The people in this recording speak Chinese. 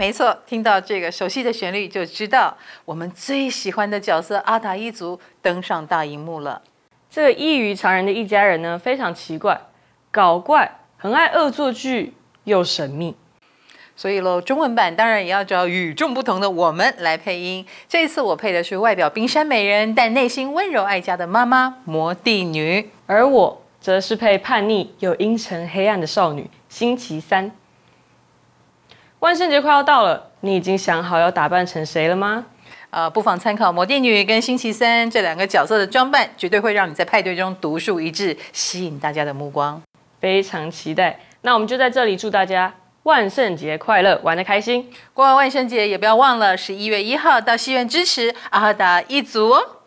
没错，听到这个熟悉的旋律，就知道我们最喜欢的角色阿达一族登上大荧幕了。这异于常人的一家人呢，非常奇怪、搞怪，很爱恶作剧，又神秘。所以喽，中文版当然也要找与众不同的我们来配音。这次我配的是外表冰山美人，但内心温柔爱家的妈妈摩帝女，而我则是配叛逆又阴沉黑暗的少女星期三。万圣节快要到了，你已经想好要打扮成谁了吗？呃，不妨参考魔电女跟星期三这两个角色的装扮，绝对会让你在派对中独树一帜，吸引大家的目光。非常期待，那我们就在这里祝大家万圣节快乐，玩得开心。过完万圣节也不要忘了十一月一号到戏院支持阿哈达一族哦。